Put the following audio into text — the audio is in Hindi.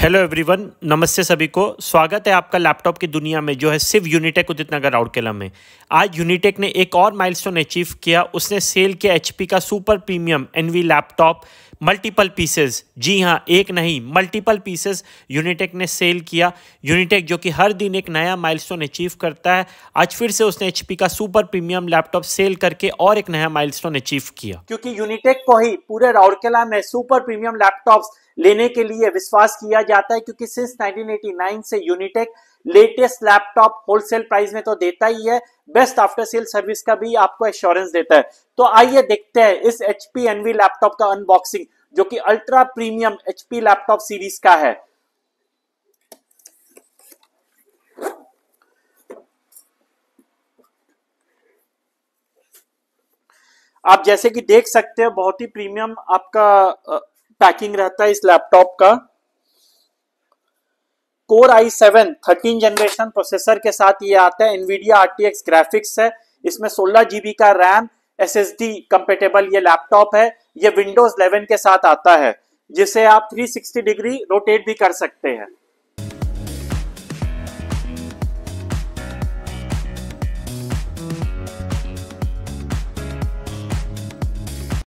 हेलो एवरीवन नमस्ते सभी को स्वागत है आपका लैपटॉप की दुनिया में जो है सिर्फ यूनिटेक उदित नगर राउरकेला में आज यूनिटेक ने एक और माइलस्टोन अचीव किया उसने सेल किया एचपी का super premium Envy laptop multiple pieces जी हाँ एक नहीं मल्टीपल पीसेस यूनिटेक ने सेल किया यूनिटेक जो कि हर दिन एक नया माइलस्टोन अचीव करता है आज फिर से उसने एचपी का सुपर प्रीमियम लैपटॉप सेल करके और एक नया माइलस्टोन अचीव किया क्योंकि यूनिटेक को ही पूरे राउरकेला में सुपर प्रीमियम लैपटॉप लेने के लिए विश्वास किया जाता है क्योंकि सिंस 1989 से Unitech latest laptop wholesale price में तो देता ही है बेस्ट आफ्टर सेल सर्विस का भी आपको एश्योरेंस देता है तो आइए देखते हैं इस एचपी एनवी लैपटॉप का अनबॉक्सिंग जो कि ultra premium HP laptop series का है आप जैसे कि देख सकते हो बहुत ही प्रीमियम आपका पैकिंग रहता है इस लैपटॉप का core i seven thirteen generation processor के साथ ये आता है एनवीडिया एक्स ग्राफिक्स है इसमें सोलह जीबी का RAM S S D compatible ये लैपटॉप है ये विंडोज 11 के साथ आता है जिसे आप 360 डिग्री रोटेट भी कर सकते हैं